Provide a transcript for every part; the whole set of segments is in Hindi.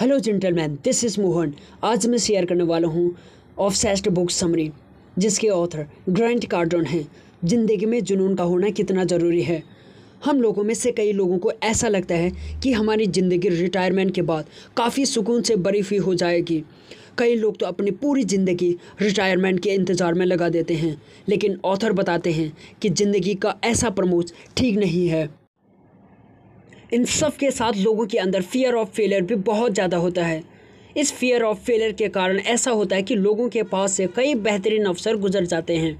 hello gentleman this is Mohan आज मैं शेयर करने वाला हूँ ऑफसेस्ट बुक समरी जिसके ऑथर ग्रैंड कार्डन हैं जिंदगी में जुनून का होना कितना ज़रूरी है हम लोगों में से कई लोगों को ऐसा लगता है कि हमारी ज़िंदगी रिटायरमेंट के बाद काफ़ी सुकून से बरी हुई हो जाएगी कई लोग तो अपनी पूरी ज़िंदगी रिटायरमेंट के इंतज़ार में लगा देते हैं लेकिन ऑथर बताते हैं कि ज़िंदगी का ऐसा प्रमोच ठीक नहीं है इन सब के साथ लोगों के अंदर फियर ऑफ फेलियर भी बहुत ज़्यादा होता है इस फियर ऑफ फेलियर के कारण ऐसा होता है कि लोगों के पास से कई बेहतरीन अवसर गुजर जाते हैं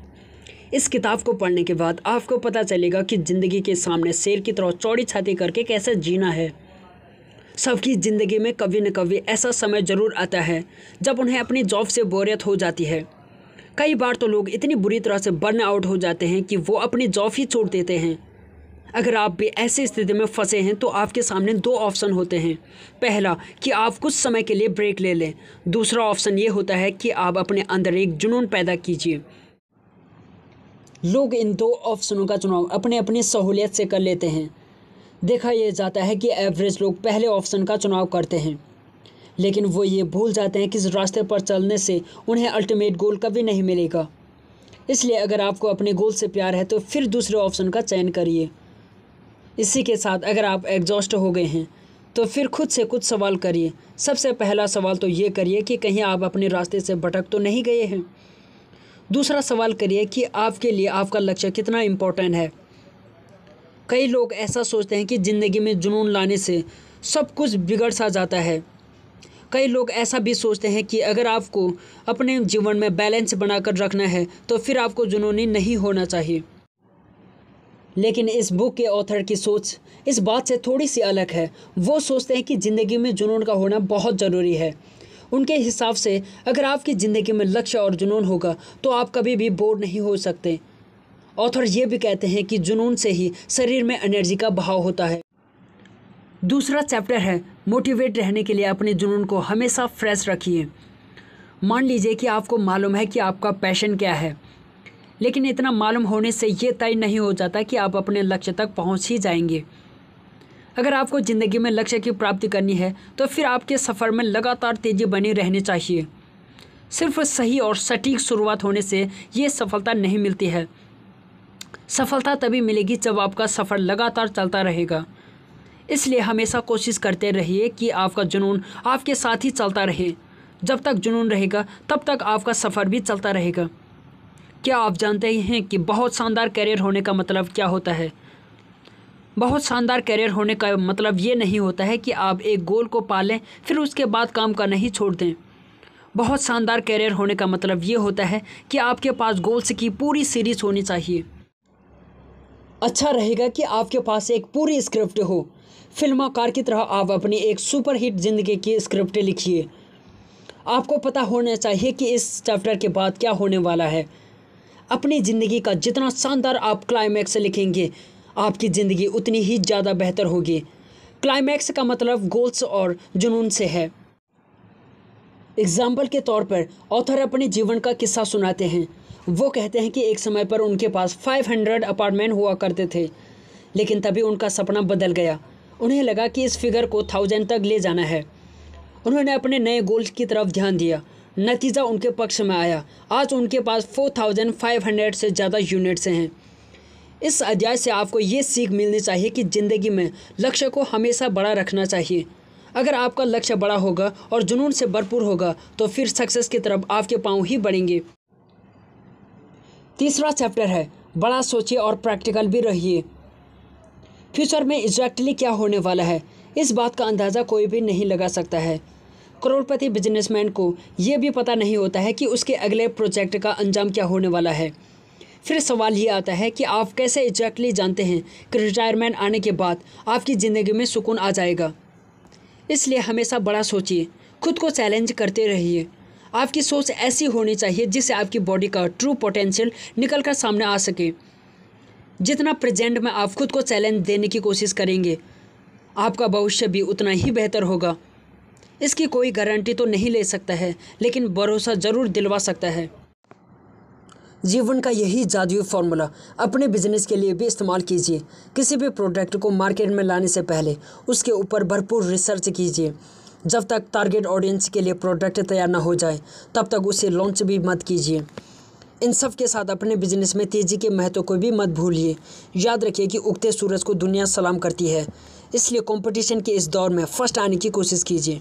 इस किताब को पढ़ने के बाद आपको पता चलेगा कि ज़िंदगी के सामने शेर की तरह चौड़ी छाती करके कैसे जीना है सबकी ज़िंदगी में कभी न कभी ऐसा समय ज़रूर आता है जब उन्हें अपनी जॉब से बोरियत हो जाती है कई बार तो लोग इतनी बुरी तरह से बर्न आउट हो जाते हैं कि वो अपनी जॉब ही छोड़ देते हैं अगर आप भी ऐसी स्थिति में फंसे हैं तो आपके सामने दो ऑप्शन होते हैं पहला कि आप कुछ समय के लिए ब्रेक ले लें दूसरा ऑप्शन ये होता है कि आप अपने अंदर एक जुनून पैदा कीजिए लोग इन दो ऑप्शनों का चुनाव अपने अपनी सहूलियत से कर लेते हैं देखा यह जाता है कि एवरेज लोग पहले ऑप्शन का चुनाव करते हैं लेकिन वो ये भूल जाते हैं कि इस रास्ते पर चलने से उन्हें अल्टीमेट गोल कभी नहीं मिलेगा इसलिए अगर आपको अपने गोल से प्यार है तो फिर दूसरे ऑप्शन का चयन करिए इसी के साथ अगर आप एग्जॉस्ट हो गए हैं तो फिर खुद से कुछ सवाल करिए सबसे पहला सवाल तो ये करिए कि कहीं आप अपने रास्ते से भटक तो नहीं गए हैं दूसरा सवाल करिए कि आपके लिए आपका लक्ष्य कितना इम्पोर्टेंट है कई लोग ऐसा सोचते हैं कि ज़िंदगी में जुनून लाने से सब कुछ बिगड़ सा जाता है कई लोग ऐसा भी सोचते हैं कि अगर आपको अपने जीवन में बैलेंस बनाकर रखना है तो फिर आपको जुनूनी नहीं होना चाहिए लेकिन इस बुक के ऑथर की सोच इस बात से थोड़ी सी अलग है वो सोचते हैं कि ज़िंदगी में जुनून का होना बहुत ज़रूरी है उनके हिसाब से अगर आपकी ज़िंदगी में लक्ष्य और जुनून होगा तो आप कभी भी बोर नहीं हो सकते ऑथर ये भी कहते हैं कि जुनून से ही शरीर में एनर्जी का बहाव होता है दूसरा चैप्टर है मोटिवेट रहने के लिए अपने जुनून को हमेशा फ्रेश रखिए मान लीजिए कि आपको मालूम है कि आपका पैशन क्या है लेकिन इतना मालूम होने से ये तय नहीं हो जाता कि आप अपने लक्ष्य तक पहुँच ही जाएंगे अगर आपको ज़िंदगी में लक्ष्य की प्राप्ति करनी है तो फिर आपके सफ़र में लगातार तेज़ी बनी रहनी चाहिए सिर्फ सही और सटीक शुरुआत होने से ये सफलता नहीं मिलती है सफलता तभी मिलेगी जब आपका सफ़र लगातार चलता रहेगा इसलिए हमेशा कोशिश करते रहिए कि आपका जुनून आपके साथ ही चलता रहे जब तक जुनून रहेगा तब तक आपका सफ़र भी चलता रहेगा क्या आप जानते हैं कि बहुत शानदार करियर होने का मतलब क्या होता है बहुत शानदार करियर होने का मतलब ये नहीं होता है कि आप एक गोल को पालें फिर उसके बाद काम का नहीं छोड़ दें बहुत शानदार करियर होने का मतलब ये होता है कि आपके पास गोल्स की पूरी सीरीज होनी चाहिए अच्छा रहेगा कि आपके पास एक पूरी स्क्रिप्ट हो फिल्माकार की तरह आप अपनी एक सुपरहिट जिंदगी की स्क्रिप्ट लिखिए आपको पता होना चाहिए कि इस चैप्टर के बाद क्या होने वाला है अपनी ज़िंदगी का जितना शानदार आप क्लाइमैक्स लिखेंगे आपकी ज़िंदगी उतनी ही ज़्यादा बेहतर होगी क्लाइमैक्स का मतलब गोल्स और जुनून से है एग्जाम्पल के तौर पर ऑथर अपने जीवन का किस्सा सुनाते हैं वो कहते हैं कि एक समय पर उनके पास 500 अपार्टमेंट हुआ करते थे लेकिन तभी उनका सपना बदल गया उन्हें लगा कि इस फिगर को थाउजेंड तक ले जाना है उन्होंने अपने नए गोल्स की तरफ ध्यान दिया नतीजा उनके पक्ष में आया आज उनके पास 4500 से ज़्यादा यूनिट्स हैं इस अध्याय से आपको ये सीख मिलनी चाहिए कि ज़िंदगी में लक्ष्य को हमेशा बड़ा रखना चाहिए अगर आपका लक्ष्य बड़ा होगा और जुनून से भरपूर होगा तो फिर सक्सेस की तरफ आपके पाँव ही बढ़ेंगे तीसरा चैप्टर है बड़ा सोचिए और प्रैक्टिकल भी रहिए फ्यूचर में एग्जैक्टली क्या होने वाला है इस बात का अंदाज़ा कोई भी नहीं लगा सकता है करोड़पति बिजनेसमैन को ये भी पता नहीं होता है कि उसके अगले प्रोजेक्ट का अंजाम क्या होने वाला है फिर सवाल ये आता है कि आप कैसे एग्जैक्टली जानते हैं कि रिटायरमेंट आने के बाद आपकी ज़िंदगी में सुकून आ जाएगा इसलिए हमेशा बड़ा सोचिए खुद को चैलेंज करते रहिए आपकी सोच ऐसी होनी चाहिए जिससे आपकी बॉडी का ट्रू पोटेंशियल निकल कर सामने आ सके जितना प्रेजेंट में आप खुद को चैलेंज देने की कोशिश करेंगे आपका भविष्य भी उतना ही बेहतर होगा इसकी कोई गारंटी तो नहीं ले सकता है लेकिन भरोसा ज़रूर दिलवा सकता है जीवन का यही जादुई फार्मूला अपने बिजनेस के लिए भी इस्तेमाल कीजिए किसी भी प्रोडक्ट को मार्केट में लाने से पहले उसके ऊपर भरपूर रिसर्च कीजिए जब तक टारगेट ऑडियंस के लिए प्रोडक्ट तैयार ना हो जाए तब तक उसे लॉन्च भी मत कीजिए इन सब के साथ अपने बिजनेस में तेज़ी के महत्व को भी मत भूलिए याद रखिए कि उगते सूरज को दुनिया सलाम करती है इसलिए कंपटीशन के इस दौर में फर्स्ट आने की कोशिश कीजिए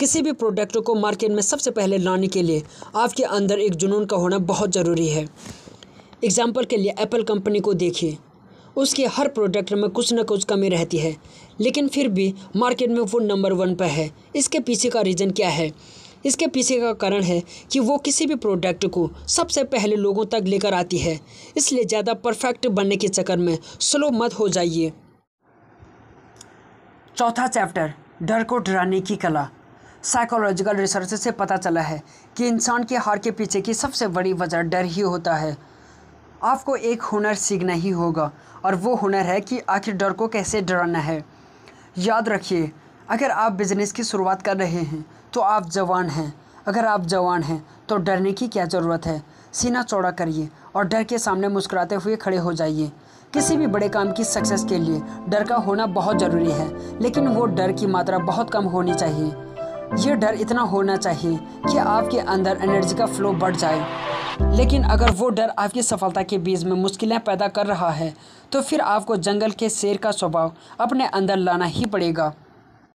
किसी भी प्रोडक्ट को मार्केट में सबसे पहले लाने के लिए आपके अंदर एक जुनून का होना बहुत ज़रूरी है एग्ज़ाम्पल के लिए एप्पल कंपनी को देखिए उसके हर प्रोडक्ट में कुछ ना कुछ कमी रहती है लेकिन फिर भी मार्केट में वो नंबर वन पर है इसके पीछे का रीज़न क्या है इसके पीछे का कारण है कि वो किसी भी प्रोडक्ट को सबसे पहले लोगों तक लेकर आती है इसलिए ज़्यादा परफेक्ट बनने के चक्कर में स्लो मत हो जाइए चौथा चैप्टर डर को डराने की कला साइकोलॉजिकल रिसर्च से पता चला है कि इंसान के हार के पीछे की सबसे बड़ी वजह डर ही होता है आपको एक हुनर सीखना ही होगा और वो हुनर है कि आखिर डर को कैसे डराना है याद रखिए अगर आप बिज़नेस की शुरुआत कर रहे हैं तो आप जवान हैं अगर आप जवान हैं तो डरने की क्या ज़रूरत है सीना चौड़ा करिए और डर के सामने मुस्कुराते हुए खड़े हो जाइए किसी भी बड़े काम की सक्सेस के लिए डर का होना बहुत ज़रूरी है लेकिन वो डर की मात्रा बहुत कम होनी चाहिए ये डर इतना होना चाहिए कि आपके अंदर एनर्जी का फ्लो बढ़ जाए लेकिन अगर वो डर आपकी सफलता के बीच में मुश्किलें पैदा कर रहा है तो फिर आपको जंगल के शेर का स्वभाव अपने अंदर लाना ही पड़ेगा